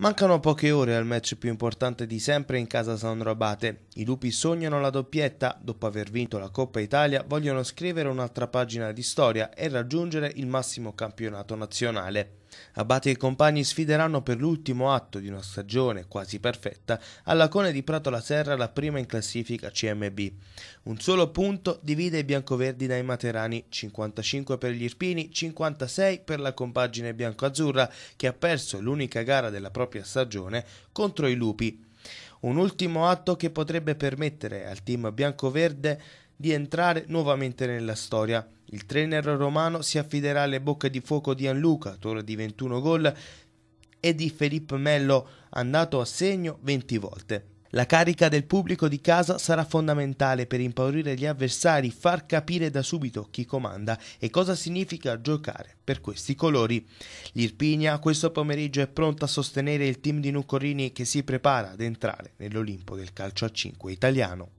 Mancano poche ore al match più importante di sempre in casa Sandro Abate. I lupi sognano la doppietta, dopo aver vinto la Coppa Italia vogliono scrivere un'altra pagina di storia e raggiungere il massimo campionato nazionale. Abate e compagni sfideranno per l'ultimo atto di una stagione quasi perfetta alla di Prato la Serra, la prima in classifica CMB. Un solo punto divide i biancoverdi dai materani, 55 per gli irpini, 56 per la compagine biancoazzurra che ha perso l'unica gara della propria stagione contro i lupi. Un ultimo atto che potrebbe permettere al team biancoverde di entrare nuovamente nella storia. Il trainer romano si affiderà alle bocche di fuoco di Anluca, torre di 21 gol, e di Felipe Mello, andato a segno 20 volte. La carica del pubblico di casa sarà fondamentale per impaurire gli avversari, far capire da subito chi comanda e cosa significa giocare per questi colori. L'Irpinia questo pomeriggio è pronta a sostenere il team di Nucorini che si prepara ad entrare nell'Olimpo del calcio a 5 italiano.